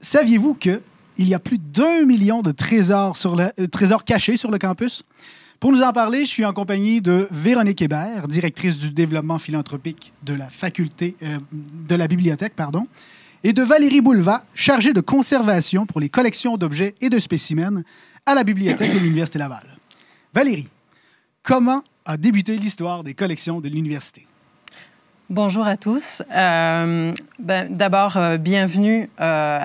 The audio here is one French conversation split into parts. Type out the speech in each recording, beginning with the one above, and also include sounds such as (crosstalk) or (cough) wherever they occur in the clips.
Saviez-vous que il y a plus d'un million de trésors, sur le, euh, cachés sur le campus? Pour nous en parler, je suis en compagnie de Véronique Hébert, directrice du développement philanthropique de la faculté euh, de la bibliothèque, pardon, et de Valérie Bouleva, chargée de conservation pour les collections d'objets et de spécimens à la bibliothèque de l'Université Laval. Valérie, comment a débuté l'histoire des collections de l'université? Bonjour à tous. Euh, ben, d'abord, euh, bienvenue euh,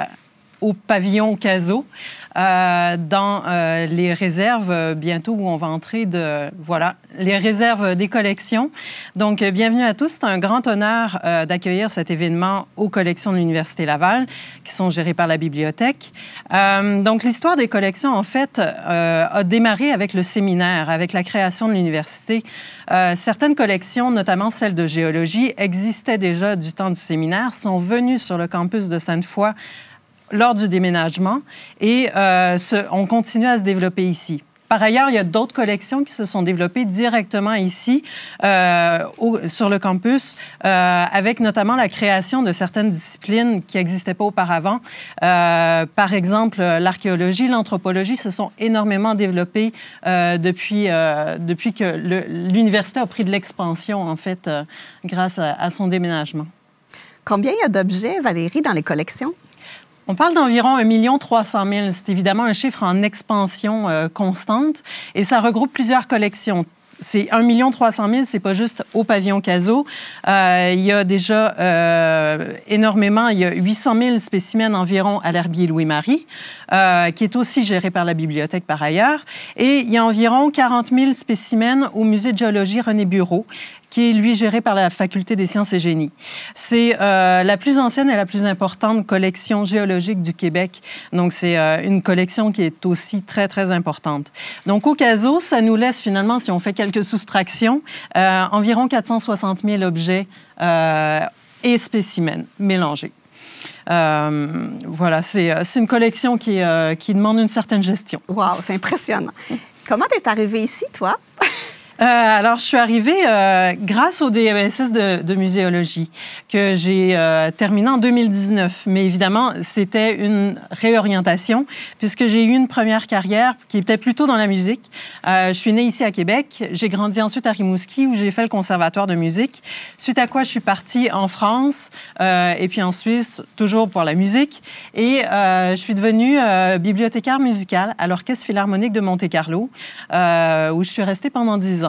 au pavillon Caso, euh, dans euh, les réserves euh, bientôt où on va entrer de voilà les réserves des collections. Donc bienvenue à tous. C'est un grand honneur d'accueillir cet événement aux collections de l'université Laval, qui sont gérées par la bibliothèque. donc l'histoire des collections en fait a démarré avec le séminaire, avec la création de l'université. certaines collections, notamment celles de géologie, existaient déjà du temps du séminaire, sont venues sur le campus de Sainte-Foy lors du déménagement et euh, on continue à se développer ici. Par ailleurs, il y a d'autres collections qui se sont développées directement ici, euh, sur le campus, euh, avec notamment la création de certaines disciplines qui n'existaient pas auparavant. par exemple, l'archéologie, l'anthropologie se sont énormément développées depuis, depuis que l'université a pris de l'expansion, en fait, grâce à, à son déménagement. Combien il y a d'objets, Valérie, dans les collections? On parle d'environ 1 300 000. C'est évidemment un chiffre en expansion euh, constante et ça regroupe plusieurs collections. C'est 1 300 000, c'est pas juste au pavillon Caso. Euh, il y a déjà euh, énormément, il y a 800 000 spécimens environ à l'herbier Louis-Marie, qui est aussi géré par la bibliothèque par ailleurs. Et il y a environ 40 000 spécimens au musée de géologie René Bureau qui est lui géré par la Faculté des sciences et génie. C'est euh, la plus ancienne et la plus importante collection géologique du Québec. Donc, c'est euh, une collection qui est aussi très, très importante. Donc, au CASO, ça nous laisse finalement, si on fait quelques soustractions, euh, environ 460 000 objets et spécimens mélangés. voilà, c'est une collection qui, qui demande une certaine gestion. Wow, c'est impressionnant. Comment t'es arrivé ici, toi? Euh, alors, je suis arrivée euh, grâce au DMSS de, de muséologie que j'ai euh, terminé en 2019. Mais évidemment, c'était une réorientation puisque j'ai eu une première carrière qui était plutôt dans la musique. je suis née ici à Québec. J'ai grandi ensuite à Rimouski où j'ai fait le conservatoire de musique. Suite à quoi, je suis partie en France et puis en Suisse, toujours pour la musique. Et je suis devenue bibliothécaire musicale à l'Orchestre philharmonique de Monte-Carlo où je suis restée pendant 10 ans.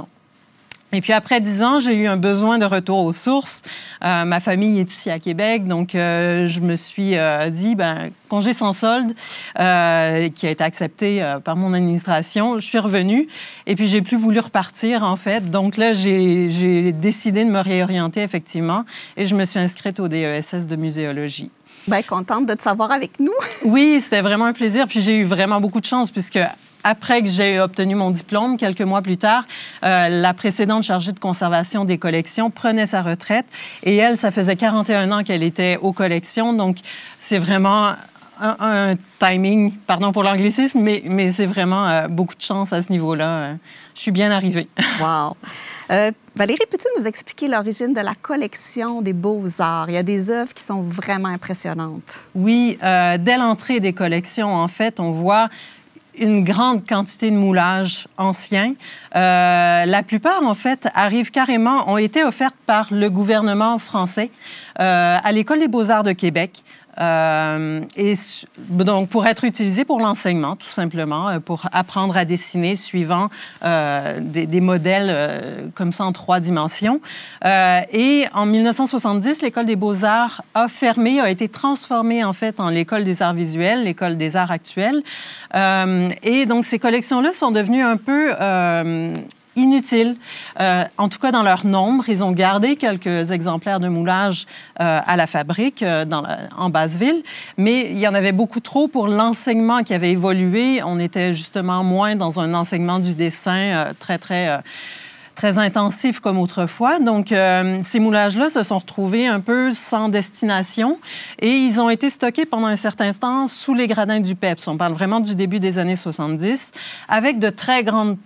Et puis après dix ans, j'ai eu un besoin de retour aux sources. Euh, ma famille est ici à Québec, donc euh, je me suis euh, dit, ben, congé sans solde, qui a été accepté par mon administration. Je suis revenue et puis j'ai plus voulu repartir en fait. Donc là, j'ai décidé de me réorienter effectivement et je me suis inscrite au DESS de muséologie. Bien, contente de te savoir avec nous. oui, c'était vraiment un plaisir. Puis j'ai eu vraiment beaucoup de chance puisque après que j'ai obtenu mon diplôme, quelques mois plus tard, euh, la précédente chargée de conservation des collections prenait sa retraite et elle, ça faisait 41 ans qu'elle était aux collections. Donc, c'est vraiment un, timing, pardon pour l'anglicisme, mais, mais c'est vraiment euh, beaucoup de chance à ce niveau-là. Euh, je suis bien arrivée. (laughs) wow. Valérie, peux-tu nous expliquer l'origine de la collection des beaux-arts? Il y a des œuvres qui sont vraiment impressionnantes. Oui, dès l'entrée des collections, en fait, on voit une grande quantité de moulages anciens. Euh, la plupart, en fait, arrivent carrément, ont été offertes par le gouvernement français euh, à l'École des beaux-arts de Québec. Euh, et donc, pour être utilisé pour l'enseignement, tout simplement, euh, pour apprendre à dessiner suivant euh, des, modèles comme ça en trois dimensions. et en 1970, l'École des beaux-arts a fermé, a été transformée en fait en l'École des arts visuels, l'École des arts actuels. et donc, ces collections-là sont devenues un peu Inutile. Euh, en tout cas, dans leur nombre, ils ont gardé quelques exemplaires de moulage euh, à la fabrique euh, en Basse-Ville, mais il y en avait beaucoup trop pour l'enseignement qui avait évolué. On était justement moins dans un enseignement du dessin très, très très intensif comme autrefois. Donc, euh, ces moulages-là se sont retrouvés un peu sans destination et ils ont été stockés pendant un certain temps sous les gradins du PEPS. On parle vraiment du début des années 70, avec de très grandes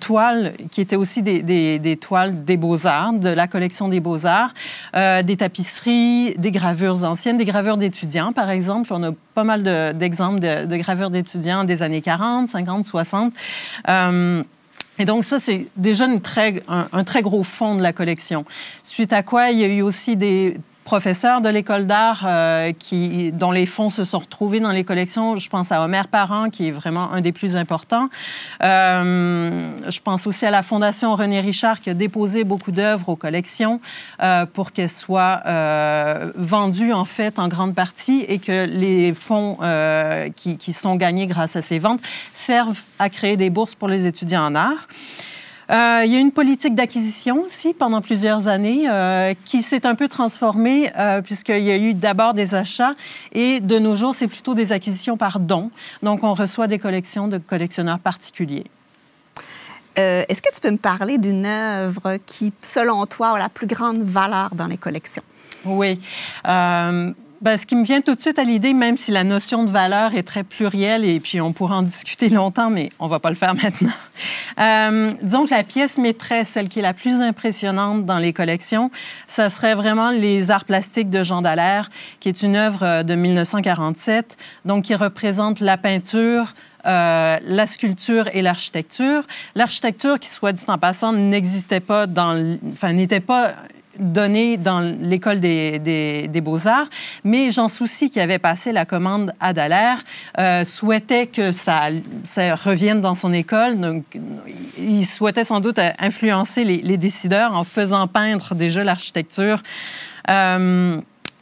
toiles qui étaient aussi des, toiles des beaux-arts, de la collection des beaux-arts, euh, des tapisseries, des gravures anciennes, des gravures d'étudiants, par exemple. On a pas mal d'exemples de, gravures d'étudiants des années 40, 50, 60. Euh, et donc ça, c'est déjà une très, un, un, très gros fond de la collection. Suite à quoi, il y a eu aussi des professeur de l'école d'art euh, qui, dont les fonds se sont retrouvés dans les collections. Je pense à Omer Parent, qui est vraiment un des plus importants. Euh, je pense aussi à la Fondation René Richard, qui a déposé beaucoup d'œuvres aux collections euh, pour qu'elles soient vendues, en fait, en grande partie, et que les fonds qui, qui, sont gagnés grâce à ces ventes servent à créer des bourses pour les étudiants en art. Euh, il y a une politique d'acquisition aussi pendant plusieurs années euh, qui s'est un peu transformée euh, puisqu'il y a eu d'abord des achats et de nos jours, c'est plutôt des acquisitions par don. Donc, on reçoit des collections de collectionneurs particuliers. Est-ce que tu peux me parler d'une œuvre qui, selon toi, a la plus grande valeur dans les collections? Oui. Ben, ce qui me vient tout de suite à l'idée, même si la notion de valeur est très plurielle, et puis on pourra en discuter longtemps, mais on ne va pas le faire maintenant. (laughs) Euh, disons la pièce maîtresse, celle qui est la plus impressionnante dans les collections, ce serait vraiment les arts plastiques de Jean Dallaire, qui est une œuvre euh, de 1947, donc qui représente la peinture, euh, la sculpture et l'architecture. L'architecture, qui soit dit en passant, n'existait pas dans, enfin n'était pas donné dans l'école des, beaux-arts, mais Jean Soucy, qui avait passé la commande à Dallaire, euh, souhaitait que ça, ça, revienne dans son école. Donc, il souhaitait sans doute influencer les, décideurs en faisant peindre déjà l'architecture. Euh,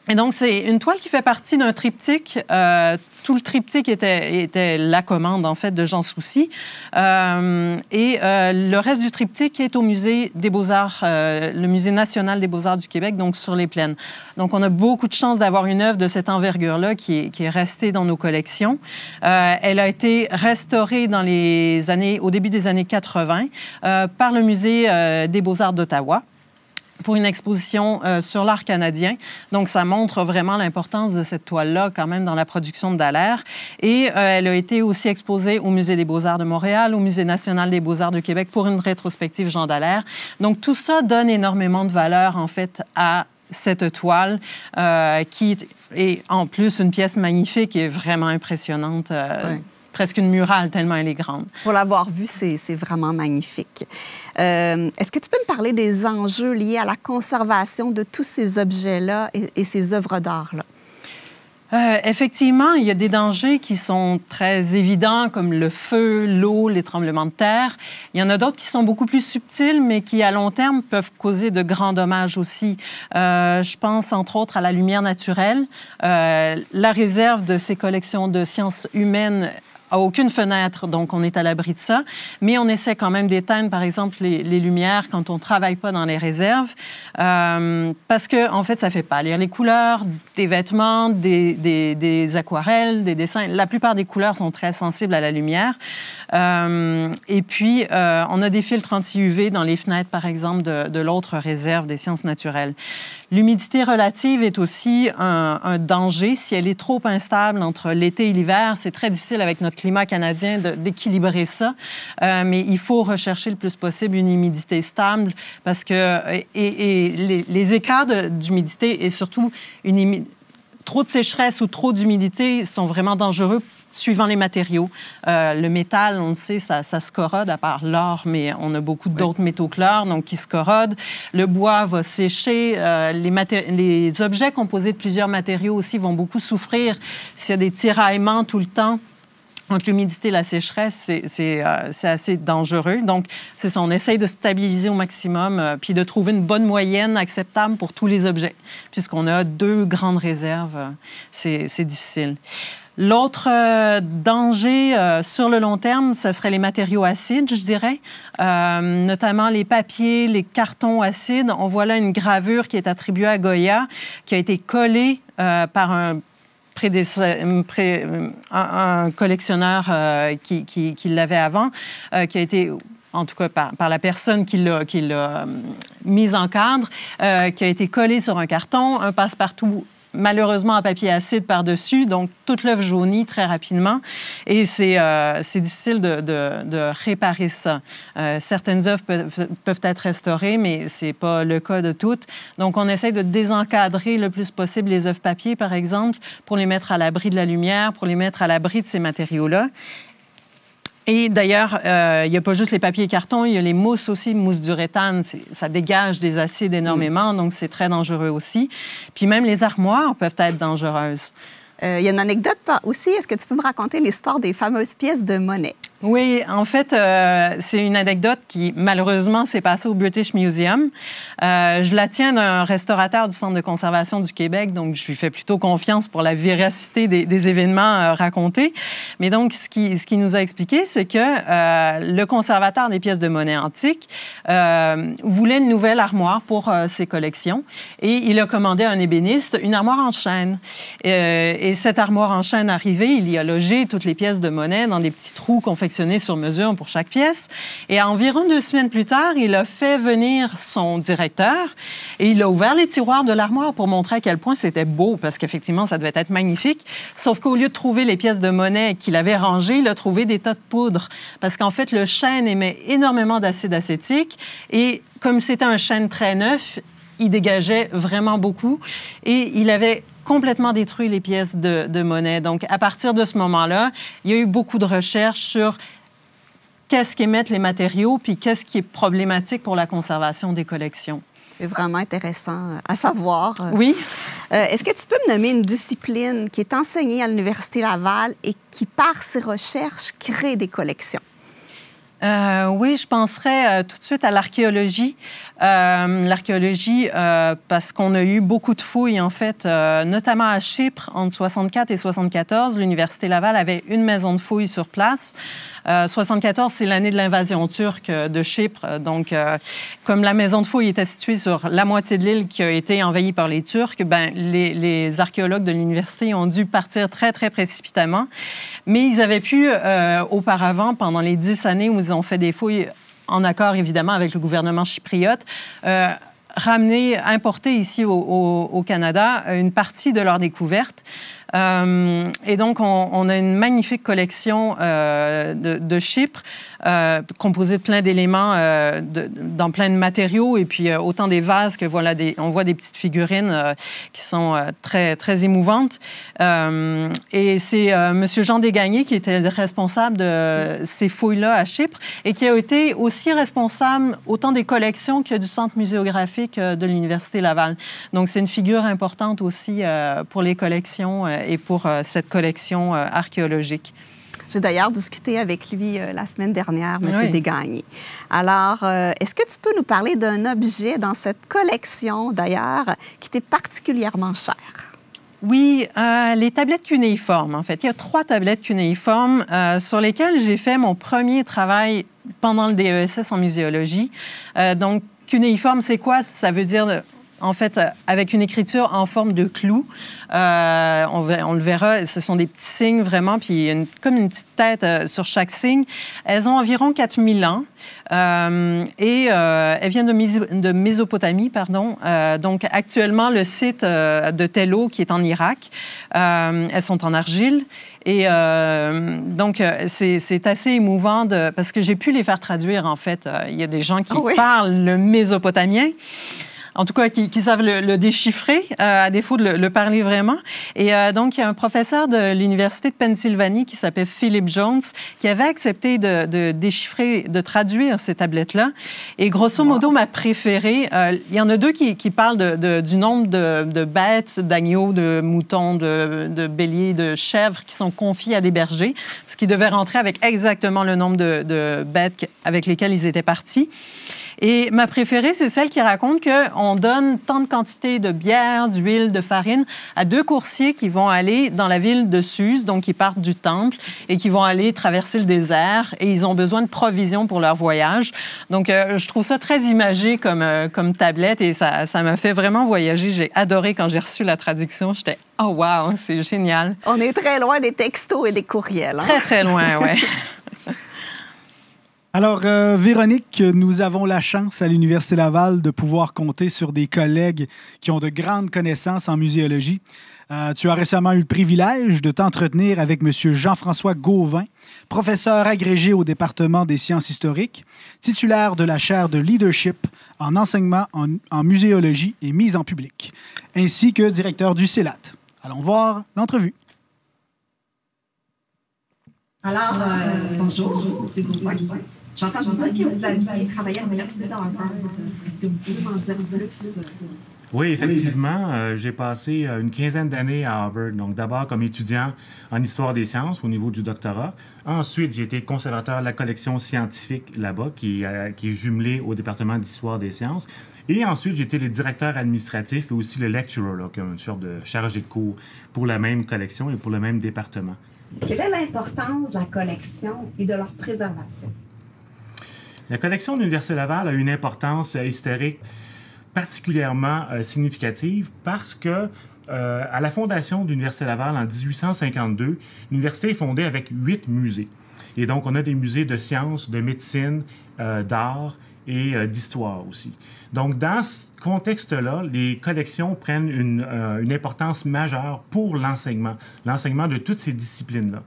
et donc, c'est une toile qui fait partie d'un triptyque. Euh, tout le triptyque était, était, la commande, en fait, de Jean Soucy. Euh, et euh, le reste du triptyque est au Musée des Beaux-Arts, euh, le Musée national des Beaux-Arts du Québec, donc sur les plaines. Donc, on a beaucoup de chance d'avoir une œuvre de cette envergure-là qui, qui, est restée dans nos collections. Euh, elle a été restaurée dans les années, au début des années 80 euh, par le Musée des Beaux-Arts d'Ottawa pour une exposition euh, sur l'art canadien. Donc, ça montre vraiment l'importance de cette toile-là, quand même, dans la production de Dallaire. Et euh, elle a été aussi exposée au Musée des beaux-arts de Montréal, au Musée national des beaux-arts du Québec pour une rétrospective Jean Dallaire. Donc, tout ça donne énormément de valeur, en fait, à cette toile euh, qui est en plus une pièce magnifique et vraiment impressionnante. Oui presque une murale, tellement elle est grande. Pour l'avoir vue, c'est vraiment magnifique. Euh, est-ce que tu peux me parler des enjeux liés à la conservation de tous ces objets-là et, ces œuvres d'art-là? Euh, effectivement, il y a des dangers qui sont très évidents, comme le feu, l'eau, les tremblements de terre. Il y en a d'autres qui sont beaucoup plus subtils, mais qui, à long terme, peuvent causer de grands dommages aussi. Euh, je pense, entre autres, à la lumière naturelle. la réserve de ces collections de sciences humaines aucune fenêtre, donc on est à l'abri de ça. Mais on essaie quand même d'éteindre, par exemple, les, lumières quand on ne travaille pas dans les réserves, euh, parce que en fait, ça fait pas. lire les couleurs des vêtements, des, aquarelles, des dessins. La plupart des couleurs sont très sensibles à la lumière. Euh, et puis, euh, on a des filtres anti-UV dans les fenêtres, par exemple, de l'autre réserve des sciences naturelles. L'humidité relative est aussi un, danger. Si elle est trop instable entre l'été et l'hiver, c'est très difficile avec notre climat canadien d'équilibrer ça. Euh, mais il faut rechercher le plus possible une humidité stable parce que et, les, les, écarts d'humidité et surtout une humidité trop de sécheresse ou trop d'humidité sont vraiment dangereux suivant les matériaux. Euh, le métal, on le sait, ça, ça se corrode, à part l'or, mais on a beaucoup d'autres métaux clairs donc qui se corrodent. Le bois va sécher. Euh, les, les objets composés de plusieurs matériaux aussi vont beaucoup souffrir. S'il y a des tiraillements tout le temps, donc, l'humidité, la sécheresse, euh, c'est assez dangereux. Donc, c'est ça, on essaye de stabiliser au maximum, euh, puis de trouver une bonne moyenne acceptable pour tous les objets. Puisqu'on a deux grandes réserves, euh, c'est difficile. L'autre danger sur le long terme, ce serait les matériaux acides, je dirais, notamment les papiers, les cartons acides. On voit là une gravure qui est attribuée à Goya, qui a été collée par un euh, euh, un, collectionneur euh, qui, l'avait avant, qui a été en tout cas par, la personne qui l'a, mise en cadre, qui a été collé sur un carton, un passe-partout malheureusement à papier acide par-dessus, donc toute l'œuvre jaunit très rapidement et c'est euh, difficile de, réparer ça. Euh, certaines œuvres peuvent, être restaurées, mais ce n'est pas le cas de toutes. Donc on essaie de désencadrer le plus possible les œuvres papier, par exemple, pour les mettre à l'abri de la lumière, pour les mettre à l'abri de ces matériaux-là. Et d'ailleurs, euh, il n'y a pas juste les papiers cartons, il y a les mousses aussi, mousse d'uréthane. Ça dégage des acides énormément, mm. donc c'est très dangereux aussi. Puis même les armoires peuvent être dangereuses. Euh, il y a une anecdote aussi. Est-ce que tu peux me raconter l'histoire des fameuses pièces de monnaie? Oui, en fait, euh, c'est une anecdote qui malheureusement s'est passée au British Museum. Euh, je la tiens d'un restaurateur du Centre de conservation du Québec, donc je lui fais plutôt confiance pour la véracité des, événements euh, racontés. Mais donc, ce qui, ce nous a expliqué, c'est que le conservateur des pièces de monnaie antiques voulait une nouvelle armoire pour ses collections et il a commandé à un ébéniste une armoire en chêne. et cette armoire en chaîne arrivée, il y a logé toutes les pièces de monnaie dans des petits trous fait sur mesure pour chaque pièce. Et environ deux semaines plus tard, il a fait venir son directeur et il a ouvert les tiroirs de l'armoire pour montrer à quel point c'était beau, parce qu'effectivement, ça devait être magnifique. Sauf qu'au lieu de trouver les pièces de monnaie qu'il avait rangées, il a trouvé des tas de poudre. Parce qu'en fait, le chêne émet énormément d'acide acétique et comme c'était un chêne très neuf, il dégageait vraiment beaucoup et il avait complètement détruit les pièces de, monnaie. Donc, à partir de ce moment-là, il y a eu beaucoup de recherches sur qu'est-ce qu'émettent les matériaux, puis qu'est-ce qui est problématique pour la conservation des collections. C'est vraiment intéressant euh, à savoir. Euh, oui. Euh, est-ce que tu peux me nommer une discipline qui est enseignée à l'Université Laval et qui, par ses recherches, crée des collections? Euh, oui, je penserais euh, tout de suite à l'archéologie. Euh, l'archéologie, parce qu'on a eu beaucoup de fouilles, en fait, notamment à Chypre, entre 64 et 74. L'Université Laval avait une maison de fouilles sur place. 74, c'est l'année de l'invasion turque de Chypre. Donc, comme la maison de fouilles était située sur la moitié de l'île qui a été envahie par les Turcs, ben, les, archéologues de l'université ont dû partir très, très précipitamment. Mais ils avaient pu, auparavant, pendant les dix années où ils on fait des fouilles en accord évidemment avec le gouvernement chypriote. Euh, ramener, importer ici au, Canada euh, une partie de leurs découvertes. Euh, et donc, on, a une magnifique collection de, de, Chypre euh, composé de plein d'éléments euh, dans plein de matériaux et puis euh, autant des vases que voilà on voit des petites figurines qui sont très très émouvantes et c'est monsieur Jean Desgagnés qui était responsable de ces fouilles là à Chypre et qui a été aussi responsable autant des collections que du centre muséographique de l'université Laval donc c'est une figure importante aussi pour les collections et pour cette collection archéologique. J'ai d'ailleurs discuté avec lui euh, la semaine dernière, M. Oui. Alors, euh, est-ce que tu peux nous parler d'un objet dans cette collection, d'ailleurs, qui t'est particulièrement cher? Oui, euh, les tablettes cunéiformes, en fait. Il y a trois tablettes cunéiformes sur lesquelles j'ai fait mon premier travail pendant le DESS en muséologie. donc, cunéiforme, c'est quoi? Ça veut dire en fait, euh, avec une écriture en forme de clou. Euh, on, on, le verra, ce sont des petits signes vraiment, puis une, comme une petite tête euh, sur chaque signe. Elles ont environ 4000 ans et elles viennent de, de Mésopotamie, pardon. donc, actuellement, le site de Tello, qui est en Irak, elles sont en argile. Et donc, c'est assez émouvant de, parce que j'ai pu les faire traduire, en fait. Il y a des gens qui ah parlent le mésopotamien en tout cas qui, savent le, déchiffrer, euh, à défaut de le, parler vraiment. Et euh, donc, il y a un professeur de l'Université de Pennsylvanie qui s'appelle Philip Jones, qui avait accepté de, déchiffrer, de traduire ces tablettes-là. Et grosso modo, ma préférée, euh, il y en a deux qui, parlent du nombre de, bêtes, d'agneaux, de moutons, de, de béliers, de chèvres qui sont confiés à des bergers, ce qui devait rentrer avec exactement le nombre de, de bêtes avec lesquelles ils étaient partis. Et ma préférée, c'est celle qui raconte qu'on donne tant de quantités de bière, d'huile, de farine à deux coursiers qui vont aller dans la ville de Suse, donc qui partent du temple et qui vont aller traverser le désert et ils ont besoin de provisions pour leur voyage. Donc, euh, je trouve ça très imagé comme, euh, comme tablette et ça, ça m'a fait vraiment voyager. J'ai adoré quand j'ai reçu la traduction. J'étais Oh wow, c'est génial. On est très loin des textos et des courriels. Hein. Très, très loin, ouais. (laughs) Alors, euh, Véronique, nous avons la chance à l'Université Laval de pouvoir compter sur des collègues qui ont de grandes connaissances en muséologie. Euh, tu as récemment eu le privilège de t'entretenir avec M. Jean-François Gauvin, professeur agrégé au département des sciences historiques, titulaire de la chaire de leadership en enseignement en, muséologie et mise en public, ainsi que directeur du CELAT. Allons voir l'entrevue. Alors, euh, bonjour, c'est Gauvin. J'entends dire que vous aviez travaillé à dans Harvard. Est-ce que vous pouvez m'en dire plus? Oui, effectivement, euh, j'ai passé euh, une quinzaine d'années à Harvard. Donc, d'abord comme étudiant en histoire des sciences au niveau du doctorat. Ensuite, j'ai été conservateur de la collection scientifique là-bas, qui, euh, est jumelée au département d'histoire des sciences. Et ensuite, j'ai été le directeur administratif et aussi le lecturer, est une sorte de chargé de cours pour la même collection et pour le même département. Quelle est l'importance de la collection et de leur préservation? La collection de l'Université Laval a une importance euh, historique particulièrement euh, significative parce que euh, à la fondation de l'Université Laval en 1852, l'université est fondée avec huit musées. Et donc, on a des musées de sciences, de médecine, d'art et d'histoire aussi. Donc, dans ce contexte-là, les collections prennent une, une importance majeure pour l'enseignement, l'enseignement de toutes ces disciplines-là.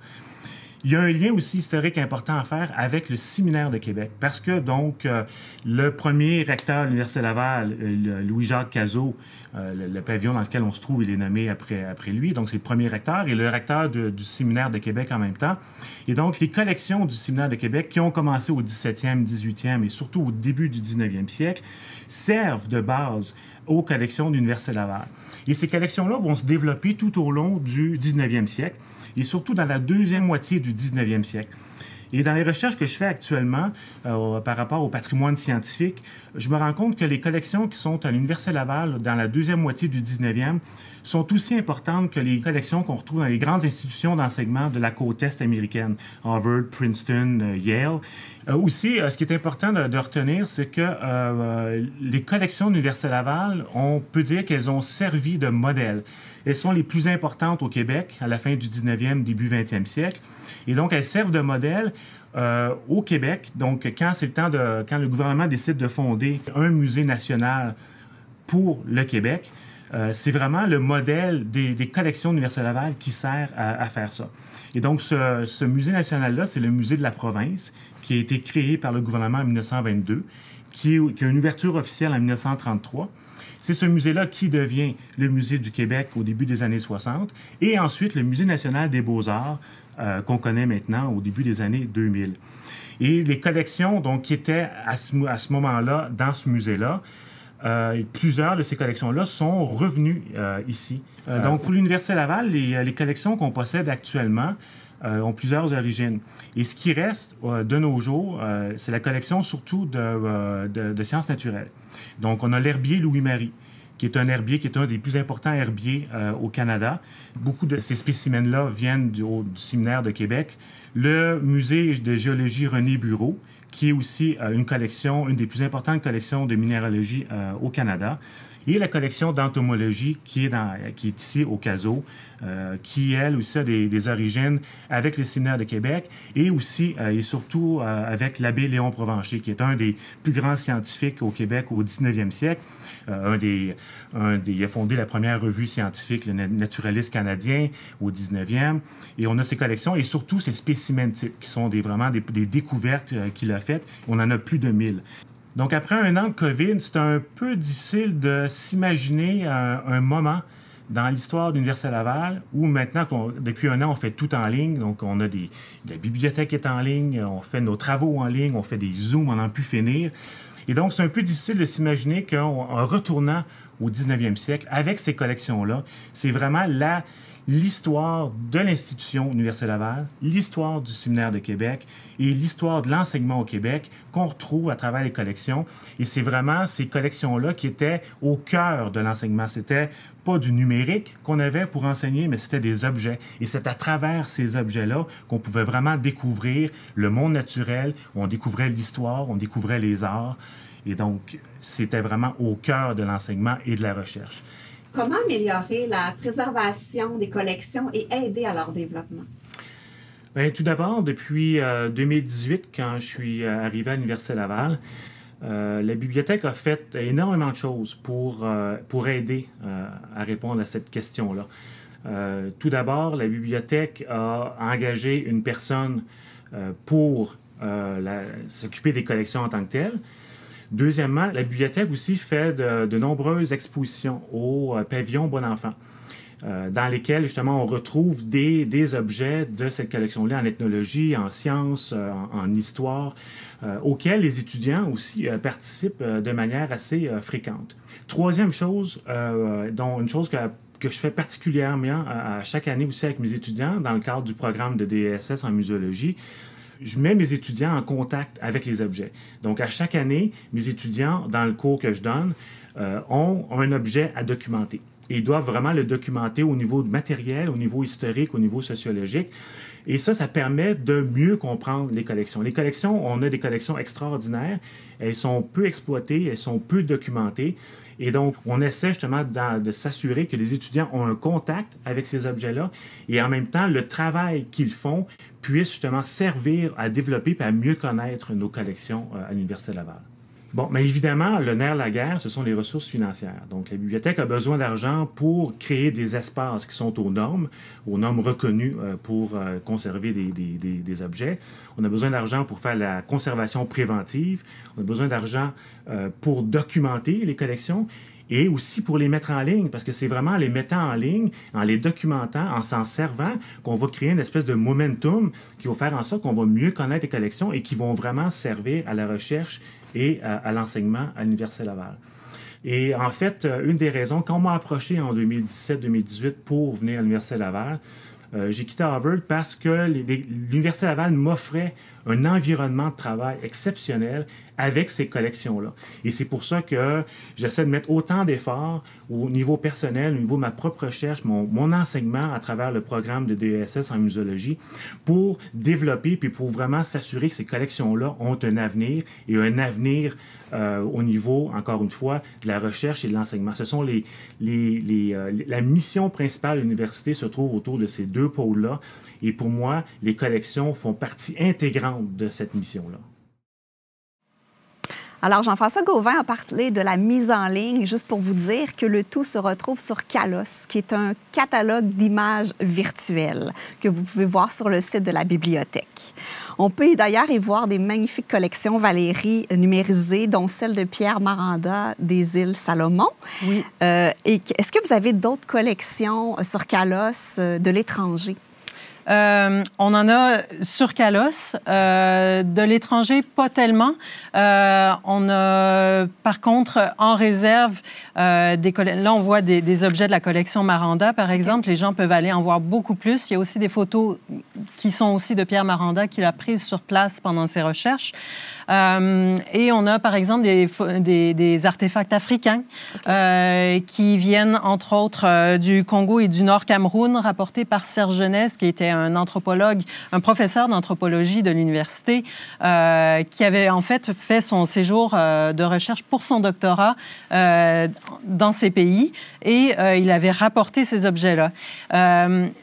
Il y a un lien aussi historique important à faire avec le séminaire de Québec, parce que donc euh, le premier recteur de l'Université Laval, euh, Louis-Jacques Cazot, euh, le, pavillon dans lequel on se trouve, il est nommé après, lui, donc c'est le premier recteur, et le recteur du séminaire de Québec en même temps. Et donc les collections du séminaire de Québec, qui ont commencé au 17e, 18e et surtout au début du 19e siècle, servent de base aux collections d'Université Laval. Et ces collections-là vont se développer tout au long du 19e siècle et surtout dans la deuxième moitié du 19e siècle. Et dans les recherches que je fais actuellement euh, par rapport au patrimoine scientifique, je me rends compte que les collections qui sont à l'Université Laval dans la deuxième moitié du 19e sont aussi importantes que les collections qu'on retrouve dans les grandes institutions d'enseignement de la côte est américaine, Harvard, Princeton, euh, Yale. Euh, aussi, ce qui est important de, retenir, c'est que les collections de l'Université Laval, on peut dire qu'elles ont servi de modèle. Elles sont les plus importantes au Québec à la fin du 19e, début 20e siècle. Et donc, elles servent de modèle euh, au Québec. Donc, quand c'est le temps de, quand le gouvernement décide de fonder un musée national pour le Québec, euh, c'est vraiment le modèle des, collections de Laval qui sert à, faire ça. Et donc, ce, musée national-là, c'est le musée de la province qui a été créé par le gouvernement en 1922, qui, qui a une ouverture officielle en 1933. C'est ce musée-là qui devient le musée du Québec au début des années 60 et ensuite le musée national des beaux-arts euh, qu'on connaît maintenant au début des années 2000. Et les collections donc, qui étaient à ce, à ce moment-là dans ce musée-là, euh, plusieurs de ces collections-là sont revenues euh, ici. donc, pour l'Université Laval, les, les collections qu'on possède actuellement ont plusieurs origines. Et ce qui reste de nos jours, c'est la collection surtout de, de sciences naturelles. Donc, on a l'herbier Louis-Marie qui est un herbier, qui est un des plus importants herbiers euh, au Canada. Beaucoup de ces spécimens-là viennent du, du, séminaire de Québec. Le musée de géologie René Bureau, qui est aussi euh, une collection, une des plus importantes collections de minéralogie euh, au Canada et la collection d'entomologie qui, est qui ici au CASO, euh, qui, elle aussi, a des, origines avec le Séminaire de Québec et aussi euh, et surtout euh, avec l'abbé Léon Provencher, qui est un des plus grands scientifiques au Québec au 19e siècle. un des, des, il a fondé la première revue scientifique, le Naturaliste canadien, au 19e. Et on a ses collections et surtout ses spécimens types, qui sont des, vraiment des, des découvertes qu'il a faites. On en a plus de 1000. Donc, après un an de COVID, c'est un peu difficile de s'imaginer euh, un, moment dans l'histoire d'Universel Laval où maintenant, depuis un an, on fait tout en ligne. Donc, on a des. La bibliothèque est en ligne, on fait nos travaux en ligne, on fait des Zooms, on n'en plus finir. Et donc, c'est un peu difficile de s'imaginer qu'en retournant au 19e siècle, avec ces collections-là, c'est vraiment la l'histoire de l'institution Université Laval, l'histoire du séminaire de Québec et l'histoire de l'enseignement au Québec qu'on retrouve à travers les collections. Et c'est vraiment ces collections-là qui étaient au cœur de l'enseignement. C'était pas du numérique qu'on avait pour enseigner, mais c'était des objets. Et c'est à travers ces objets-là qu'on pouvait vraiment découvrir le monde naturel, on découvrait l'histoire, on découvrait les arts. Et donc, c'était vraiment au cœur de l'enseignement et de la recherche. Comment améliorer la préservation des collections et aider à leur développement? tout d'abord, depuis 2018, euh, quand je suis euh, arrivé à l'Université Laval, euh, la bibliothèque a fait énormément de choses pour, pour aider à répondre à cette question-là. tout d'abord, la bibliothèque a engagé une personne pour s'occuper des collections en tant que telle. Deuxièmement, la bibliothèque aussi fait de, nombreuses expositions au euh, pavillon Bon Enfant. Euh, dans lesquelles justement on retrouve des, objets de cette collection-là en ethnologie, en sciences, euh, en, histoire, auxquels les étudiants aussi participent de manière assez fréquente. Troisième chose, dont une chose que, je fais particulièrement chaque année aussi avec mes étudiants dans le cadre du programme de DSS en muséologie, je mets mes étudiants en contact avec les objets. Donc, à chaque année, mes étudiants, dans le cours que je donne, euh, ont un objet à documenter. ils doivent vraiment le documenter au niveau matériel, au niveau historique, au niveau sociologique. Et ça, ça permet de mieux comprendre les collections. Les collections, on a des collections extraordinaires. Elles sont peu exploitées, elles sont peu documentées. Et donc, on essaie justement de, s'assurer que les étudiants ont un contact avec ces objets-là et en même temps, le travail qu'ils font puisse justement servir à développer et à mieux connaître nos collections euh, à l'Université Laval. Bon, mais évidemment, le nerf de la guerre, ce sont les ressources financières. Donc, la bibliothèque a besoin d'argent pour créer des espaces qui sont aux normes, aux normes reconnues euh, pour euh, conserver des, objets. On a besoin d'argent pour faire la conservation préventive. On a besoin d'argent euh, pour documenter les collections et aussi pour les mettre en ligne, parce que c'est vraiment en les mettant en ligne, en les documentant, en s'en servant, qu'on va créer une espèce de momentum qui va faire en sorte qu'on va mieux connaître les collections et qui vont vraiment servir à la recherche et à, l'enseignement à l'Université Laval. Et en fait, euh, une des raisons, quand m'a approché en 2017-2018 pour venir à l'Université Laval, euh, j'ai quitté Harvard parce que l'Université Laval m'offrait un environnement de travail exceptionnel avec ces collections-là. Et c'est pour ça que j'essaie de mettre autant d'efforts au niveau personnel, au niveau de ma propre recherche, mon, enseignement à travers le programme de DSS e en muséologie pour développer puis pour vraiment s'assurer que ces collections-là ont un avenir et un avenir euh, au niveau, encore une fois, de la recherche et de l'enseignement. Ce sont les, euh, la mission principale de l'université se trouve autour de ces deux pôles-là. Et pour moi, les collections font partie intégrante de cette mission-là. Alors, Jean-François Gauvin a parlé de la mise en ligne, juste pour vous dire que le tout se retrouve sur Calos, qui est un catalogue d'images virtuelles que vous pouvez voir sur le site de la bibliothèque. On peut d'ailleurs y voir des magnifiques collections Valérie numérisées, dont celle de Pierre Maranda des îles Salomon. Euh, est-ce que vous avez d'autres collections sur Calos euh, de l'étranger? Euh, on en a sur Calos. Euh, de l'étranger, pas tellement. Euh, on a, par contre, en réserve, des là, on voit des, objets de la collection Maranda, par exemple. Les gens peuvent aller en voir beaucoup plus. Il y a aussi des photos qui sont aussi de Pierre Maranda, qu'il a prises sur place pendant ses recherches. et on a, par exemple, des, artefacts africains qui viennent, entre autres, du Congo et du Nord Cameroun, rapportés par Serge Jeunesse, qui était un anthropologue, un professeur d'anthropologie de l'université euh, qui avait en fait fait son séjour euh, de recherche pour son doctorat euh, dans ces pays et il avait rapporté ces objets-là.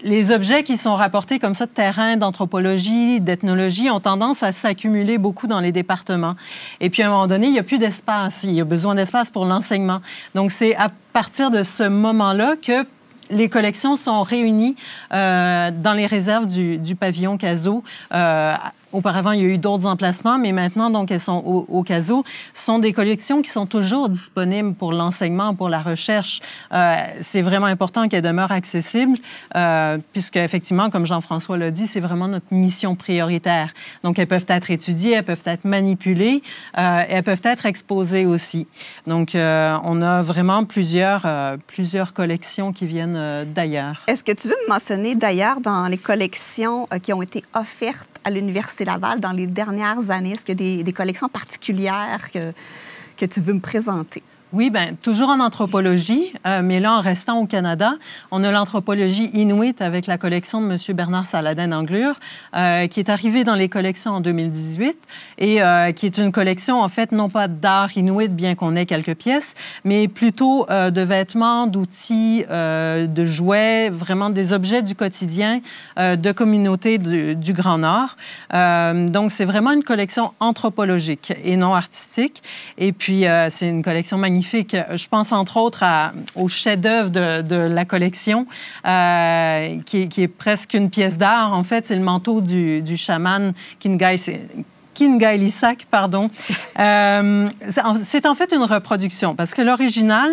les objets qui sont rapportés comme ça de terrain, d'anthropologie, d'ethnologie ont tendance à s'accumuler beaucoup dans les départements. Et puis à un moment donné, il n'y a plus d'espace, il y a besoin d'espace pour l'enseignement. Donc c'est à partir de ce moment-là que les collections sont réunies euh, dans les réserves du, pavillon Caso. Euh, auparavant, il y a eu d'autres emplacements, mais maintenant, donc, elles sont au, Caso. Ce sont des collections qui sont toujours disponibles pour l'enseignement, pour la recherche. Euh, c'est vraiment important qu'elles demeurent accessibles, puisque, effectivement, comme Jean-François l'a dit, c'est vraiment notre mission prioritaire. Donc, elles peuvent être étudiées, elles peuvent être manipulées, elles peuvent être exposées aussi. Donc, on a vraiment plusieurs, plusieurs collections qui viennent euh, d'ailleurs. Est-ce que tu veux me mentionner d'ailleurs dans les collections euh, qui ont été offertes à l'Université Laval dans les dernières années? Est-ce qu'il y a des, collections particulières que, que tu veux me présenter? Oui, ben toujours en anthropologie, euh, mais là, en restant au Canada, on a l'anthropologie inuit avec la collection de M. Bernard Saladin-Anglure, euh, qui est arrivée dans les collections en 2018 et euh, qui est une collection, en fait, non pas d'art inuit, bien qu'on ait quelques pièces, mais plutôt de vêtements, d'outils, de jouets, vraiment des objets du quotidien de communautés du Grand Nord. donc, c'est vraiment une collection anthropologique et non artistique. Et puis, c'est une collection magnifique je pense entre autres au chef-d'œuvre de, la collection, euh, qui, est presque une pièce d'art. En fait, c'est le manteau du, du chaman Kingai Kinga Lissac, pardon. (laughs) Euh, c'est en fait une reproduction parce que l'original,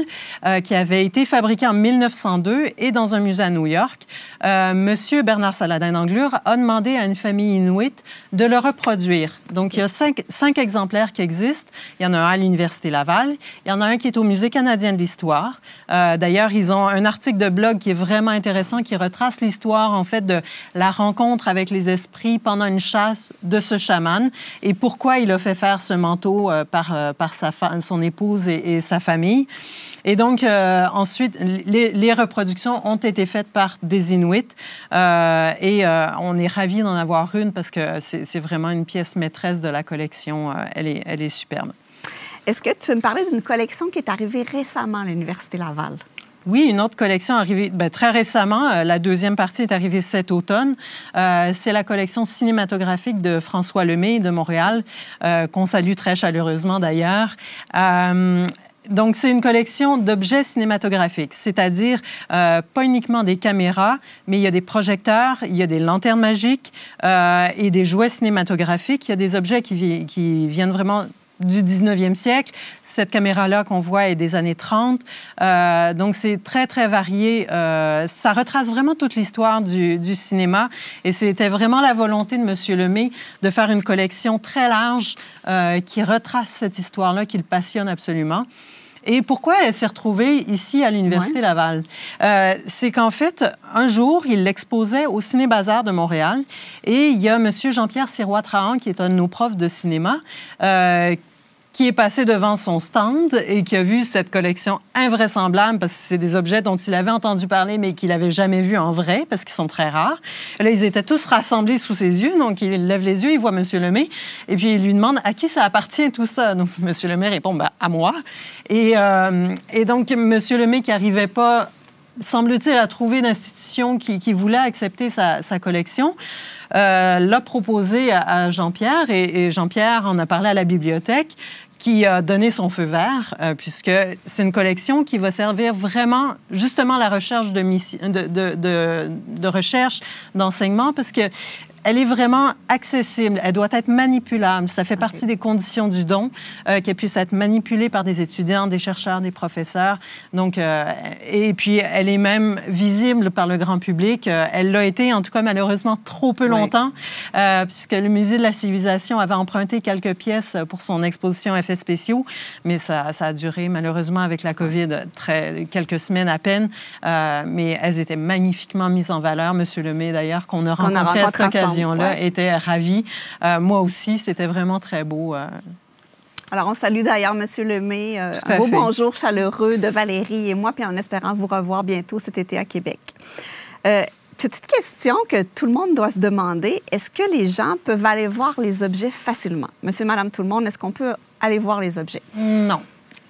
euh, qui avait été fabriqué en 1902, est dans un musée à New York. Euh, Monsieur Bernard Saladin d'Anglure a demandé à une famille Inuit de le reproduire. Donc, il y a cinq, cinq exemplaires qui existent. Il y en a un à l'Université Laval. Il y en a un qui est au Musée canadien de l'histoire. Euh, d'ailleurs, ils ont un article de blog qui est vraiment intéressant, qui retrace l'histoire, en fait, de la rencontre avec les esprits pendant une chasse de ce chaman et pourquoi il a fait faire ce manteau euh, par, euh, par sa son épouse et, sa famille. Et donc, euh, ensuite, les, reproductions ont été faites par des Inuits et on est ravis d'en avoir une parce que c'est vraiment une pièce maîtresse de la collection. elle, est, elle est superbe. Est-ce que tu veux me parler d'une collection qui est arrivée récemment à l'Université Laval? Oui, une autre collection arrivée ben, très récemment. Euh, la deuxième partie est arrivée cet automne. Euh, c'est la collection cinématographique de François Lemay de Montréal, euh, qu'on salue très chaleureusement d'ailleurs. donc, c'est une collection d'objets cinématographiques, c'est-à-dire pas uniquement des caméras, mais il y a des projecteurs, il y a des lanternes magiques et des jouets cinématographiques. Il y a des objets qui viennent vraiment du 19e siècle. Cette caméra-là qu'on voit est des années 30. Euh, donc, c'est très, très varié. Euh, ça retrace vraiment toute l'histoire du, cinéma. Et c'était vraiment la volonté de M. Lemay de faire une collection très large euh, qui retrace cette histoire-là, qui le passionne absolument. Et pourquoi elle s'est retrouvée ici à l'Université Laval? c'est qu'en fait, un jour, il l'exposait au Ciné Bazar de Montréal. Et il y a M. Jean-Pierre Sirois-Trahan, qui est un de nos profs de cinéma, euh, qui est passé devant son stand et qui a vu cette collection invraisemblable parce que c'est des objets dont il avait entendu parler mais qu'il n'avait jamais vu en vrai parce qu'ils sont très rares. là, ils étaient tous rassemblés sous ses yeux, donc il lève les yeux, il voit M. Lemay et puis il lui demande à qui ça appartient tout ça. Donc (laughs) M. Lemay répond ben, à moi. Et, euh, donc M. Lemay qui n'arrivait pas semble-t-il, à trouver d'institutions qui, qui voulait accepter sa, collection, euh, l'a proposé à, Jean-Pierre et, et Jean-Pierre en a parlé à la bibliothèque qui a donné son feu vert, euh, puisque c'est une collection qui va servir vraiment justement la recherche de, de recherche, d'enseignement, parce que elle est vraiment accessible. Elle doit être manipulable. Ça fait partie des conditions du don euh, qu'elle puisse être manipulée par des étudiants, des chercheurs, des professeurs. Donc, euh, et puis, elle est même visible par le grand public. Euh, elle l'a été, en tout cas, malheureusement, trop peu longtemps, euh, puisque le Musée de la civilisation avait emprunté quelques pièces pour son exposition effets spéciaux, mais ça, ça a duré, malheureusement, avec la COVID, très, quelques semaines à peine. mais elles étaient magnifiquement mises en valeur. Monsieur Lemay, d'ailleurs, qu'on aura rencontré, là était ravie. Euh, moi aussi, c'était vraiment très beau. Euh. Alors, on salue d'ailleurs M. Lemay. Euh, un beau bonjour chaleureux de Valérie et moi, puis en espérant vous revoir bientôt cet été à Québec. petite question que tout le monde doit se demander. Est-ce que les gens peuvent aller voir les objets facilement? Monsieur, Madame, tout le monde, est-ce qu'on peut aller voir les objets? Non.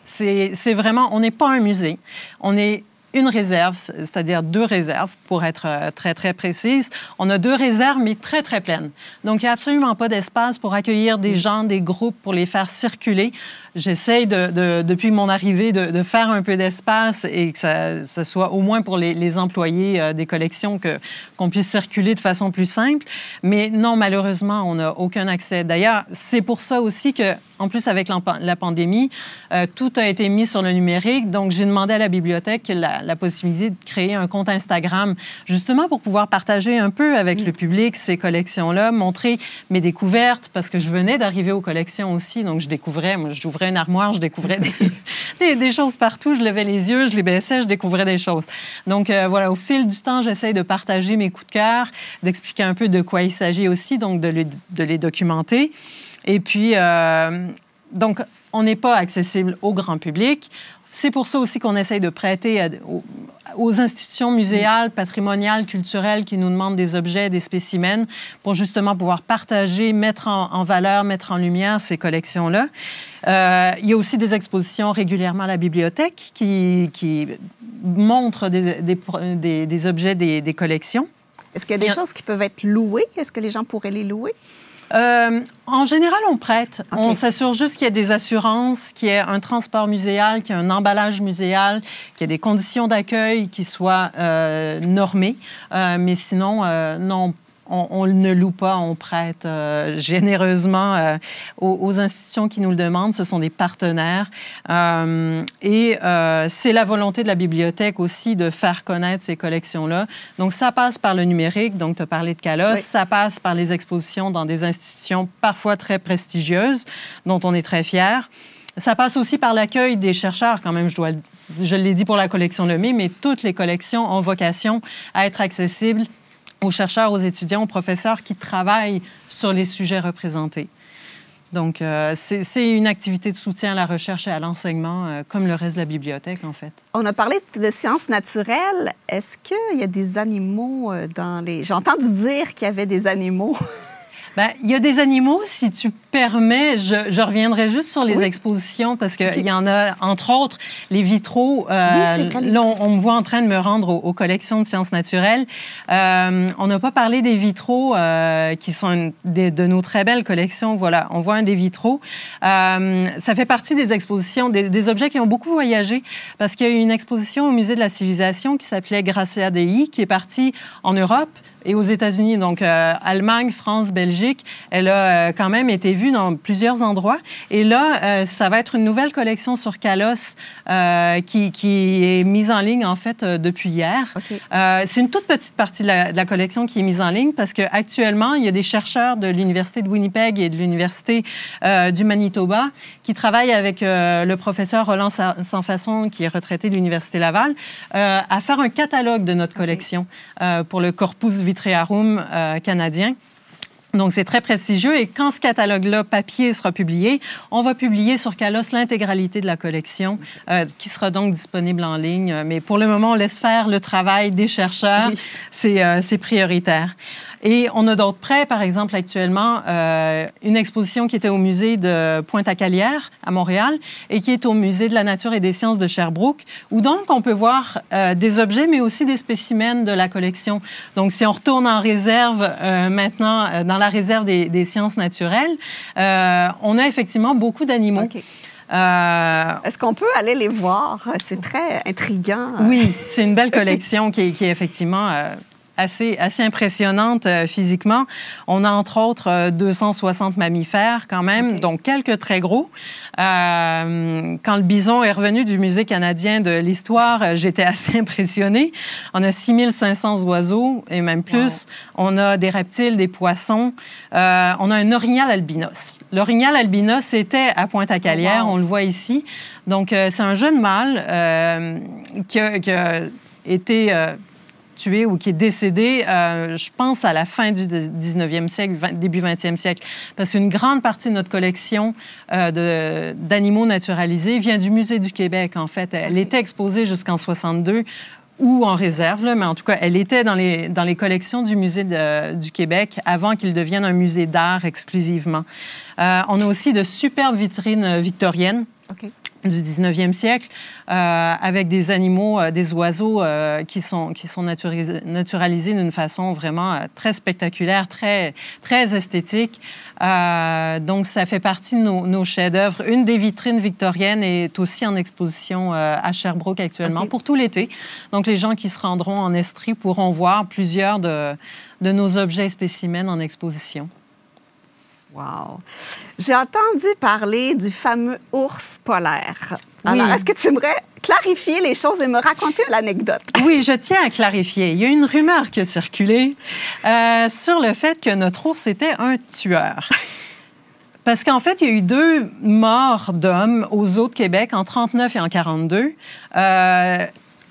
C'est vraiment, on n'est pas un musée. On est une réserve, c'est-à-dire deux réserves, pour être euh, très, très précise. On a deux réserves, mais très, très pleines. Donc, il n'y a absolument pas d'espace pour accueillir des mm. gens, des groupes, pour les faire circuler j'essaye de, depuis mon arrivée de, faire un peu d'espace et que ça, soit au moins pour les, employés euh, des collections que, qu'on puisse circuler de façon plus simple. Mais non, malheureusement, on n'a aucun accès. D'ailleurs, c'est pour ça aussi que, en plus avec la pandémie, euh, tout a été mis sur le numérique. Donc, j'ai demandé à la bibliothèque la, possibilité de créer un compte Instagram, justement pour pouvoir partager un peu avec mm. le public ces collections-là, montrer mes découvertes, parce que je venais d'arriver aux collections aussi, donc je découvrais, moi, j'ouvrais une armoire, je découvrais (laughs) des, choses partout. Je levais les yeux, je les baissais, je découvrais des choses. Donc euh, voilà, au fil du temps, j'essaye de partager mes coups de cœur, d'expliquer un peu de quoi il s'agit aussi, donc de les, documenter. Et puis, euh, donc, on n'est pas accessible au grand public. C'est pour ça aussi qu'on essaye de prêter aux, institutions muséales, patrimoniales, culturelles qui nous demandent des objets, des spécimens, pour justement pouvoir partager, mettre en, valeur, mettre en lumière ces collections-là. Euh, il y a aussi des expositions régulièrement à la bibliothèque qui, qui montrent des, objets des, collections. Est-ce qu'il y a des choses qui peuvent être louées? Est-ce que les gens pourraient les louer? Euh, en général, on prête. On s'assure juste qu'il y a des assurances, qu'il y a un transport muséal, qu'il y a un emballage muséal, qu'il y a des conditions d'accueil qui soient euh, normées. Euh, mais sinon, non, on, ne loue pas, on prête euh, généreusement euh, aux, institutions qui nous le demandent. Ce sont des partenaires. Euh, et c'est la volonté de la bibliothèque aussi de faire connaître ces collections-là. Donc, ça passe par le numérique. Donc, tu as parlé de Calos. Ça passe par les expositions dans des institutions parfois très prestigieuses, dont on est très fiers. Ça passe aussi par l'accueil des chercheurs, quand même, je dois Je l'ai dit pour la collection Lemay, mais toutes les collections ont vocation à être accessibles aux chercheurs, aux étudiants, aux professeurs qui travaillent sur les sujets représentés. Donc, euh, c'est une activité de soutien à la recherche et à l'enseignement, euh, comme le reste de la bibliothèque, en fait. On a parlé de sciences naturelles. Est-ce qu'il y a des animaux euh, dans les... J'ai entendu dire qu'il y avait des animaux (laughs) Ben, il y a des animaux, si tu permets, je, reviendrai juste sur les expositions parce qu'il y en a, entre autres, les vitraux. Euh, on, me voit en train de me rendre aux, collections de sciences naturelles. Euh, on n'a pas parlé des vitraux euh, qui sont de nos très belles collections. Voilà, on voit un des vitraux. ça fait partie des expositions, des, des, objets qui ont beaucoup voyagé parce qu'il y a eu une exposition au Musée de la Civilisation qui s'appelait Gracia Dei qui est partie en Europe et aux États-Unis, donc Allemagne, France, Belgique elle a euh, quand même été vue dans plusieurs endroits. Et là, euh, ça va être une nouvelle collection sur Kalos euh, qui, est mise en ligne, en fait, depuis hier. C'est une toute petite partie de la, collection qui est mise en ligne parce qu'actuellement, il y a des chercheurs de l'Université de Winnipeg et de l'Université du Manitoba qui travaillent avec le professeur Roland Sanfasson, qui est retraité de l'Université Laval, à faire un catalogue de notre collection pour le Corpus Vitrearum canadien. Donc, c'est très prestigieux. Et quand ce catalogue-là papier sera publié, on va publier sur Calos l'intégralité de la collection, euh, qui sera donc disponible en ligne. Euh, mais pour le moment, on laisse faire le travail des chercheurs. Euh, c'est prioritaire. Et on a d'autres prêts, par exemple, actuellement, euh, une exposition qui était au musée de Pointe-à-Calière, à Montréal, et qui est au musée de la nature et des sciences de Sherbrooke, où donc on peut voir euh, des objets, mais aussi des spécimens de la collection. Donc, si on retourne en réserve euh, maintenant, dans la réserve des, sciences naturelles, on a effectivement beaucoup d'animaux. Est-ce qu'on peut aller les voir? C'est très intriguant. Oui, c'est une belle collection qui est, qui est effectivement assez, assez impressionnante euh, physiquement. On a entre autres 260 euh, mammifères quand même, donc quelques très gros. Euh, quand le bison est revenu du Musée canadien de l'histoire, j'étais assez (laughs) impressionnée. On a 6500 oiseaux et même plus. On a des reptiles, des poissons. on a un orignal albinos. L'orignal albinos était à Pointe-à-Calière, oh, on le voit ici. Donc c'est un jeune mâle qui qui a été ou qui est décédé, euh, je pense, à la fin du 19e siècle, début 20e siècle. Parce qu'une grande partie de notre collection euh, d'animaux naturalisés vient du Musée du Québec, en fait. Elle était exposée jusqu'en 62 ou en réserve, mais en tout cas, elle était dans les, dans les collections du Musée du Québec avant qu'il devienne un musée d'art exclusivement. Euh, on a aussi de superbes vitrines victoriennes. OK du 19e siècle, euh, avec des animaux, euh, des oiseaux euh, qui sont, qui sont naturalisés d'une façon vraiment très spectaculaire, très, très esthétique. donc, ça fait partie de nos, chefs-d'œuvre. Une des vitrines victoriennes est aussi en exposition à Sherbrooke actuellement pour tout l'été. Donc, les gens qui se rendront en Estrie pourront voir plusieurs de, de nos objets spécimens en exposition. Wow. J'ai entendu parler du fameux ours polaire. Alors, est-ce que tu aimerais clarifier les choses et me raconter l'anecdote? (laughs) oui, je tiens à clarifier. Il y a une rumeur qui a circulé euh, sur le fait que notre ours était un tueur. (laughs) Parce qu'en fait, il y a eu deux morts d'hommes aux eaux de Québec en 1939 et en 1942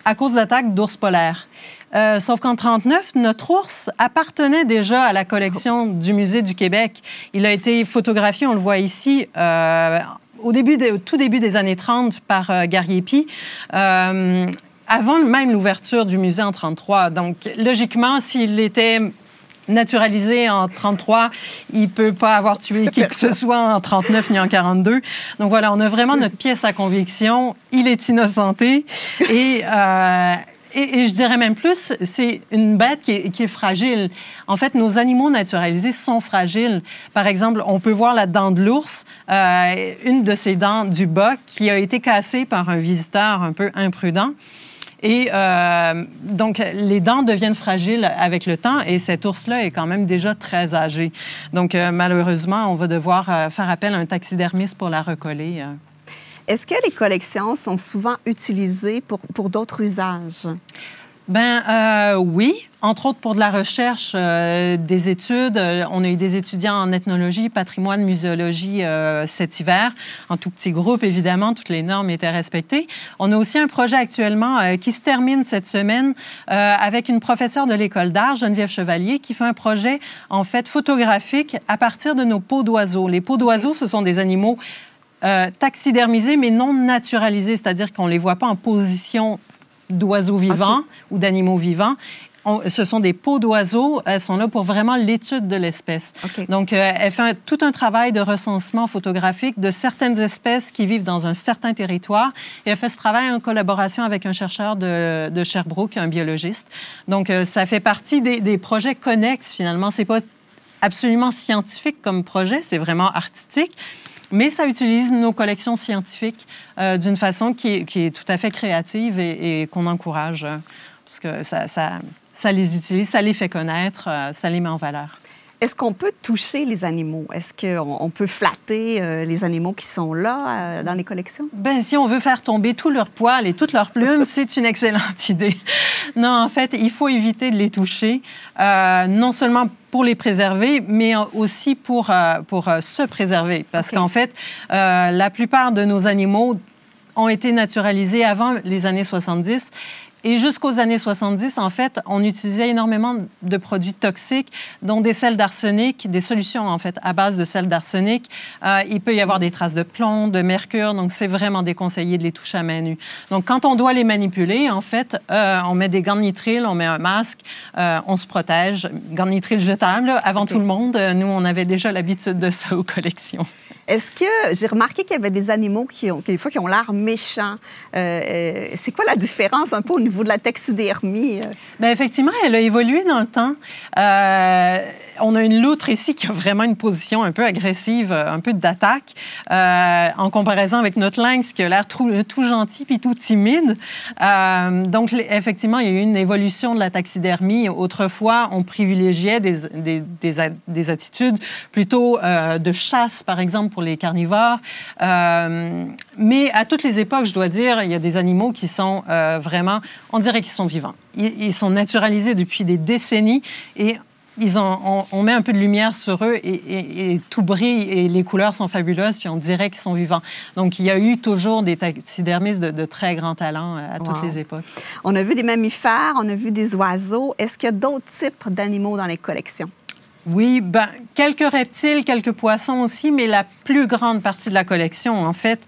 à cause d'attaques d'ours polaires. Euh, sauf qu'en 1939, notre ours appartenait déjà à la collection du Musée du Québec. Il a été photographié, on le voit ici, euh, au, début de, tout début des années 30 par euh, Gariepi euh, avant même l'ouverture du musée en 1933. Donc, logiquement, s'il était naturalisé en 33, il peut pas avoir tué qui que ce soit en 39 ni en 42. Donc voilà, on a vraiment notre pièce à conviction. Il est innocenté et euh, et, je dirais même plus, c'est une bête qui est, fragile. En fait, nos animaux naturalisés sont fragiles. Par exemple, on peut voir la dent de l'ours, euh, une de ses dents du bas qui a été cassée par un visiteur un peu imprudent. Et euh, donc, les dents deviennent fragiles avec le temps et cet ours-là est quand même déjà très âgé. Donc, euh, malheureusement, on va devoir euh, faire appel à un taxidermiste pour la recoller. Est-ce que les collections sont souvent utilisées pour, d'autres usages? Ben oui entre autres pour de la recherche, euh, des études. Euh, on a eu des étudiants en ethnologie, patrimoine, muséologie euh, cet hiver, en tout petit groupe, évidemment, toutes les normes étaient respectées. On a aussi un projet actuellement qui se termine cette semaine avec une professeure de l'école d'art, Geneviève Chevalier, qui fait un projet, en fait, photographique à partir de nos peaux d'oiseaux. Les peaux d'oiseaux, ce sont des animaux taxidermisés, mais non naturalisés, c'est-à-dire qu'on ne les voit pas en position d'oiseaux vivants ou d'animaux vivants ce sont des peaux d'oiseaux. Elles euh, sont là pour vraiment l'étude de l'espèce. Donc, euh, elle fait tout un travail de recensement photographique de certaines espèces qui vivent dans un certain territoire. Et elle fait ce travail en collaboration avec un chercheur de, Sherbrooke, un biologiste. Donc, euh, ça fait partie des, projets connexes, finalement. C'est pas absolument scientifique comme projet, c'est vraiment artistique mais ça utilise nos collections scientifiques d'une façon qui est, tout à fait créative et, qu'on encourage. Hein, parce que ça, ça les utilise, ça les fait connaître, euh, ça les met en valeur. Est-ce qu'on peut toucher les animaux? Est-ce qu'on peut flatter euh, les animaux qui sont là euh, dans les collections? Ben, si on veut faire tomber tout leur poil et toutes leurs plumes, (laughs) c'est une excellente idée. non, en fait, il faut éviter de les toucher, non seulement pour les préserver, mais aussi pour, pour se préserver. Parce qu'en fait, la plupart de nos animaux ont été naturalisés avant les années 70 et jusqu'aux années 70, en fait, on utilisait énormément de produits toxiques, dont des sels d'arsenic, des solutions, en fait, à base de sels d'arsenic. Euh, il peut y avoir des traces de plomb, de mercure, donc c'est vraiment déconseillé de les toucher à main nue. Donc, quand on doit les manipuler, en fait, euh, on met des gants de on met un masque, euh, on se protège. Gants de jetables, avant tout le monde. Nous, on avait déjà l'habitude de ça aux collections. Est-ce que j'ai remarqué qu'il y avait des animaux qui ont, des fois, qui ont l'air méchants? c'est quoi la différence un peu au niveau de la taxidermie? Bien, effectivement, elle a évolué dans le temps. Euh, on a une loutre ici qui a vraiment une position un peu agressive, euh, un peu d'attaque, euh, en comparaison avec notre lynx qui a l'air tout, gentil puis tout timide. donc, effectivement, il y a eu une évolution de la taxidermie. Autrefois, on privilégiait des, attitudes plutôt de chasse, par exemple, pour les carnivores. mais à toutes les époques, je dois dire, il y a des animaux qui sont vraiment on dirait qu'ils sont vivants. Ils, sont naturalisés depuis des décennies et ils ont, on, met un peu de lumière sur eux et, tout brille et les couleurs sont fabuleuses, puis on dirait qu'ils sont vivants. Donc il y a eu toujours des taxidermistes de, très grands talents euh, à toutes les époques. On a vu des mammifères, on a vu des oiseaux. Est-ce qu'il y a d'autres types d'animaux dans les collections? Oui, ben, quelques reptiles, quelques poissons aussi, mais la plus grande partie de la collection, en fait,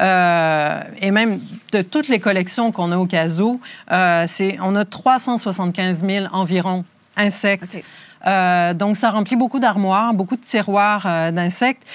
euh, et même de toutes les collections qu'on a au Caso, euh, c'est on a 375 000 environ insectes. Euh, donc, ça remplit beaucoup d'armoires, beaucoup de tiroirs d'insectes.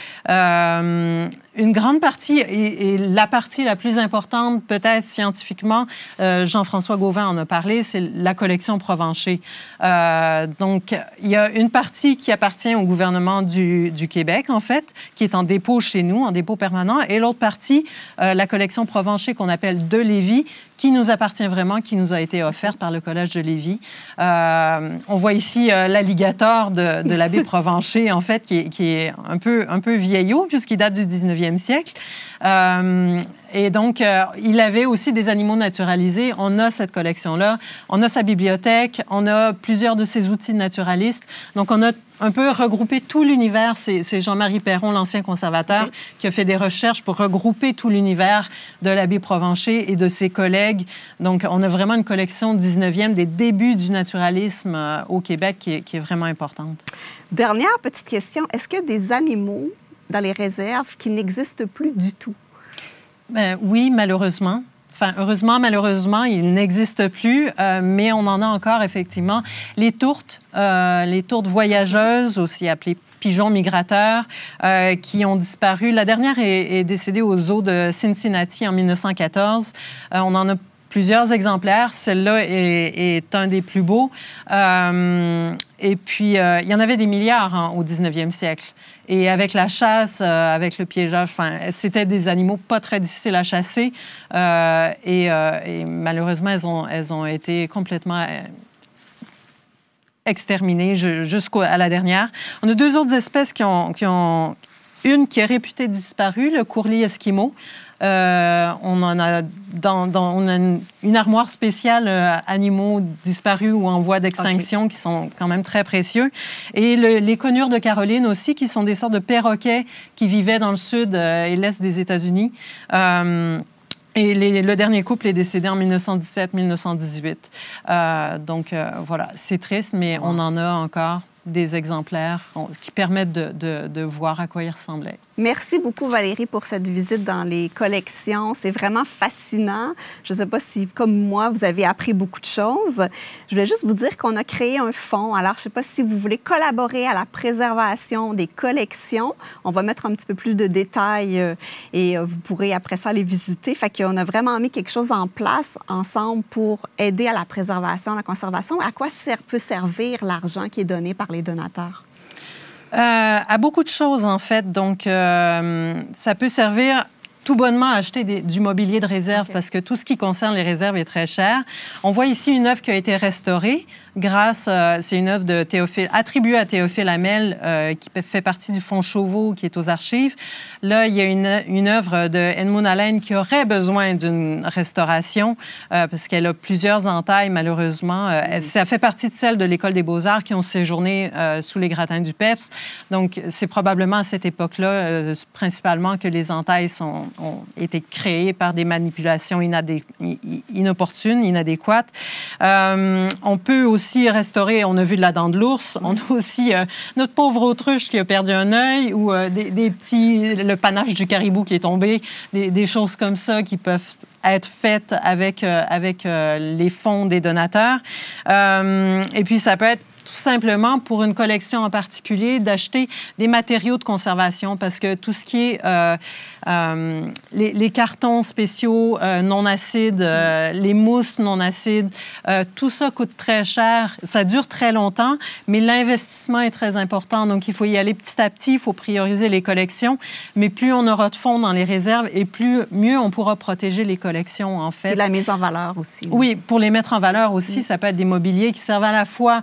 Une grande partie, et, la partie la plus importante, peut-être scientifiquement, euh, Jean-François Gauvin en a parlé, c'est la collection Provencher. Euh, donc, il y a une partie qui appartient au gouvernement du, Québec, en fait, qui est en dépôt chez nous, en dépôt permanent, et l'autre partie, euh, la collection Provencher qu'on appelle de Lévis, qui nous appartient vraiment, qui nous a été offerte par le Collège de Lévis. on voit ici l'alligator de, l'abbé (laughs) Provencher, en fait, qui est, qui est, un, peu, un peu vieillot, puisqu'il date du 19e siècle. Euh, et donc, euh, il avait aussi des animaux naturalisés. On a cette collection-là. On a sa bibliothèque. On a plusieurs de ses outils naturalistes. Donc, on a un peu regroupé tout l'univers. C'est Jean-Marie Perron, l'ancien conservateur, qui a fait des recherches pour regrouper tout l'univers de l'abbé Provencher et de ses collègues. Donc, on a vraiment une collection 19e des débuts du naturalisme euh, au Québec qui est, qui est vraiment importante. Dernière petite question. Est-ce que des animaux dans les réserves qui n'existent plus du tout. Ben oui, malheureusement. Enfin, heureusement, malheureusement, il n'existe plus, euh, mais on en a encore effectivement. Les tourtes, euh, les tourtes voyageuses, aussi appelées pigeons migrateurs euh, qui ont disparu. La dernière est, décédée aux eaux de Cincinnati en 1914. on en a plusieurs exemplaires. Celle-là est, un des plus beaux. et puis, il y en avait des milliards hein, au 19e siècle. Et avec la chasse, euh, avec le piégeage, c'était des animaux pas très difficiles à chasser. Euh, et, euh, et, malheureusement, elles ont, elles ont été complètement exterminées jusqu'à la dernière. On a deux autres espèces qui ont, qui ont une qui est réputée disparue, le courlis esquimau. Euh, on en a, dans, une, armoire spéciale euh, animaux disparus ou en voie d'extinction qui sont quand même très précieux. Et les conures de Caroline aussi, qui sont des sortes de perroquets qui vivaient dans le sud euh, et l'est des États-Unis. et le dernier couple est décédé en 1917-1918. donc voilà, c'est triste, mais on en a encore des exemplaires qui permettent de, voir à quoi ils ressemblaient. Merci beaucoup, Valérie, pour cette visite dans les collections. C'est vraiment fascinant. Je ne sais pas si, comme moi, vous avez appris beaucoup de choses. Je voulais juste vous dire qu'on a créé un fonds. Alors, je ne sais pas si vous voulez collaborer à la préservation des collections. On va mettre un petit peu plus de détails euh, et euh, vous pourrez après ça les visiter. Fait qu'on a vraiment mis quelque chose en place ensemble pour aider à la préservation, à la conservation. À quoi peut servir l'argent qui est donné par les donateurs? Euh, à beaucoup de choses, en fait. Donc, euh, ça peut servir tout bonnement à acheter du mobilier de réserve parce que tout ce qui concerne les réserves est très cher. On voit ici une œuvre qui a été restaurée grâce, c'est une œuvre de Théophile, attribuée à Théophile Hamel, euh, qui fait partie du Fonds Chauveau, qui est aux archives. Là, il y a une, œuvre de Edmund Allen qui aurait besoin d'une restauration, euh, parce qu'elle a plusieurs entailles, malheureusement. Euh, ça fait partie de celle de l'École des beaux-arts qui ont séjourné sous les gratins du PEPS. Donc, c'est probablement à cette époque-là, principalement, que les entailles sont, ont été créées par des manipulations inopportunes, inadéquates. on peut aussi aussi restauré, on a vu de la dent de l'ours, on a aussi euh, notre pauvre autruche qui a perdu un œil ou euh, des, petits, le panache du caribou qui est tombé, des, choses comme ça qui peuvent être faites avec, euh, avec les fonds des donateurs. et puis, ça peut être tout simplement pour une collection en particulier d'acheter des matériaux de conservation parce que tout ce qui est euh, euh, les, cartons spéciaux euh, non acides, les mousses non acides, tout ça coûte très cher. Ça dure très longtemps, mais l'investissement est très important. Donc, il faut y aller petit à petit, il faut prioriser les collections. Mais plus on aura de fonds dans les réserves et plus mieux on pourra protéger les collections, en fait. Et la mise en valeur aussi. Hein. Oui, pour les mettre en valeur aussi, mm. ça peut être des mobiliers qui servent à la fois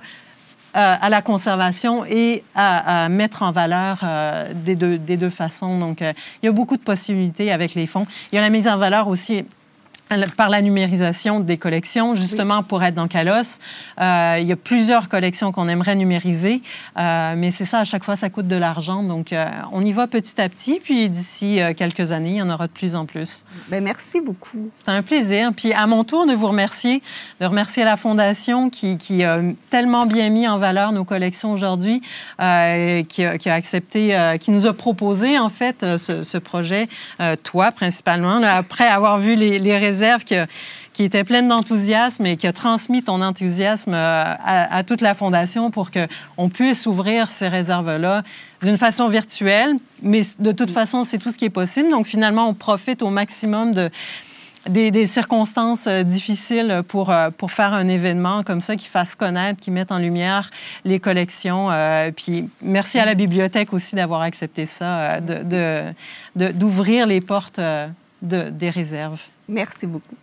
euh, à la conservation et à, mettre en valeur euh, des, deux, façons. Donc, euh, il y a beaucoup de possibilités avec les fonds. Il y a la mise en valeur aussi par la numérisation des collections, justement pour être dans Calos. Euh, il y a plusieurs collections qu'on aimerait numériser, euh, mais c'est ça, à chaque fois, ça coûte de l'argent. Donc, euh, on y va petit à petit, puis d'ici quelques années, il y en aura de plus en plus. Bien, merci beaucoup. c'est un plaisir. Puis, à mon tour, de vous remercier, de remercier la Fondation qui, qui a tellement bien mis en valeur nos collections aujourd'hui, qui, qui, a accepté, qui nous a proposé, en fait, ce, projet, toi principalement, après avoir vu les résultats réserve qui était pleine d'enthousiasme et qui a transmis ton enthousiasme euh, à, toute la Fondation pour qu'on puisse ouvrir ces réserves-là d'une façon virtuelle. Mais de toute façon, c'est tout ce qui est possible. Donc, finalement, on profite au maximum de, des, circonstances euh, difficiles pour, euh, pour faire un événement comme ça qui fasse connaître, qui mette en lumière les collections. puis merci à la bibliothèque aussi d'avoir accepté ça, d'ouvrir de, de, les portes de, des réserves. Merci beaucoup.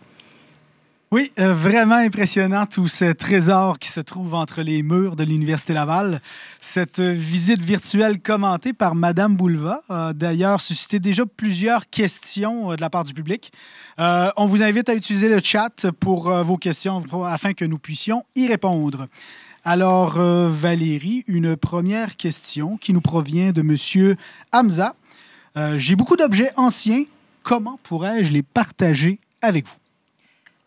Oui, euh, vraiment impressionnant tout ce trésor qui se trouve entre les murs de l'Université Laval. Cette visite virtuelle commentée par Madame Bouleva a d'ailleurs suscité déjà plusieurs questions euh, de la part du public. Euh, on vous invite à utiliser le chat pour vos questions afin que nous puissions y répondre. Alors, Valérie, une première question qui nous provient de Monsieur Hamza. j'ai beaucoup d'objets anciens comment pourrais-je les partager avec vous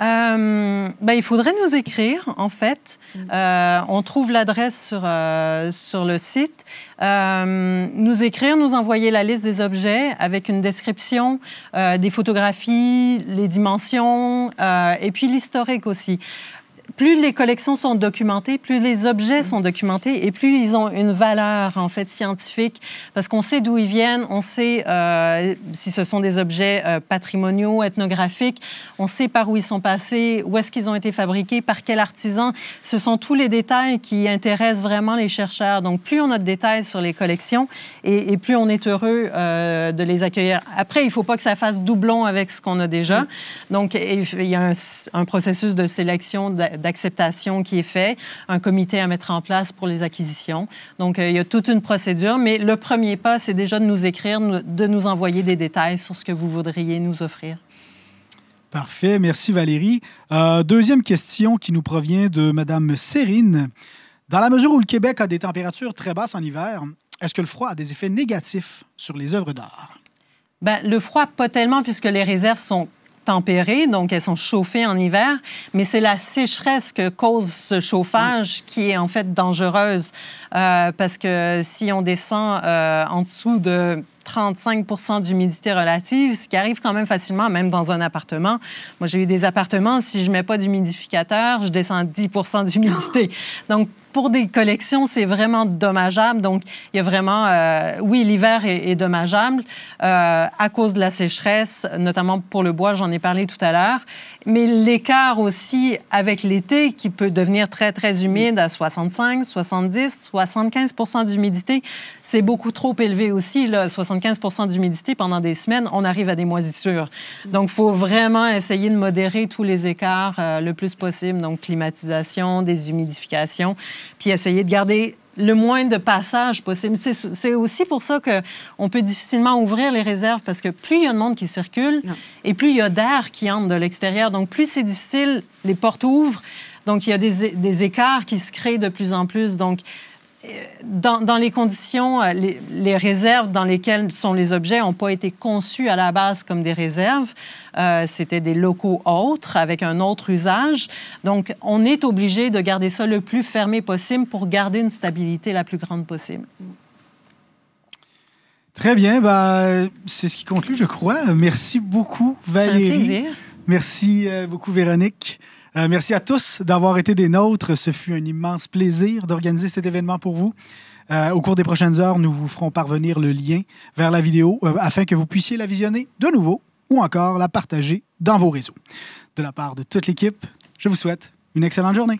euh, ben, il faudrait nous écrire, en fait. Mm. Euh, on trouve l'adresse sur, euh, sur le site. nous écrire, nous envoyer la liste des objets avec une description, des photographies, les dimensions et puis l'historique aussi plus les collections sont documentées, plus les objets sont documentés et plus ils ont une valeur en fait scientifique parce qu'on sait d'où ils viennent, on sait euh, si ce sont des objets euh, patrimoniaux, ethnographiques, on sait par où ils sont passés, où est-ce qu'ils ont été fabriqués, par quel artisan. Ce sont tous les détails qui intéressent vraiment les chercheurs. Donc plus on a de détails sur les collections et, plus on est heureux euh, de les accueillir. Après, il ne faut pas que ça fasse doublon avec ce qu'on a déjà. Donc il y a un, processus de sélection d acceptation qui est fait, un comité à mettre en place pour les acquisitions. Donc, euh, il y a toute une procédure, mais le premier pas, c'est déjà de nous écrire, de nous envoyer des détails sur ce que vous voudriez nous offrir. Parfait, merci Valérie. Euh, deuxième question qui nous provient de Mme Sérine. Dans la mesure où le Québec a des températures très basses en hiver, est-ce que le froid a des effets négatifs sur les œuvres d'art? Ben, le froid, pas tellement, puisque les réserves sont tempérées, donc elles sont chauffées en hiver, mais c'est la sécheresse que cause ce chauffage qui est en fait dangereuse euh, parce que si on descend euh, en dessous de 35 d'humidité relative, ce qui arrive quand même facilement, même dans un appartement. Moi, j'ai eu des appartements, si je ne mets pas d'humidificateur, je descends 10 d'humidité. (gasps) Donc, pour des collections, c'est vraiment dommageable. Donc, il y a vraiment, euh, oui, l'hiver est, dommageable euh, à cause de la sécheresse, notamment pour le bois, j'en ai parlé tout à l'heure. Mais l'écart aussi avec l'été, qui peut devenir très, très humide à 65, 70, 75 d'humidité, c'est beaucoup trop élevé aussi. Là, 75 d'humidité pendant des semaines, on arrive à des moisissures. Donc, il faut vraiment essayer de modérer tous les écarts euh, le plus possible. Donc, climatisation, déshumidification puis essayer de garder le moins de passages possible. C'est aussi pour ça qu'on peut difficilement ouvrir les réserves parce que plus il y a de monde qui circule et plus il y a d'air qui entre de l'extérieur. Donc, plus c'est difficile, les portes ouvrent. Donc, il y a des, des, écarts qui se créent de plus en plus. Donc, dans, dans, les conditions, euh, les, réserves dans lesquelles sont les objets n'ont pas été conçues à la base comme des réserves. Euh, c'était des locaux autres, avec un autre usage. Donc, on est obligé de garder ça le plus fermé possible pour garder une stabilité la plus grande possible. Très bien. Bah, c'est ce qui conclut, je crois. Merci beaucoup, Valérie. Un plaisir. Merci euh, beaucoup, Véronique. Euh, merci à tous d'avoir été des nôtres. Ce fut un immense plaisir d'organiser cet événement pour vous. Euh, au cours des prochaines heures, nous vous ferons parvenir le lien vers la vidéo euh, afin que vous puissiez la visionner de nouveau ou encore la partager dans vos réseaux. De la part de toute l'équipe, je vous souhaite une excellente journée.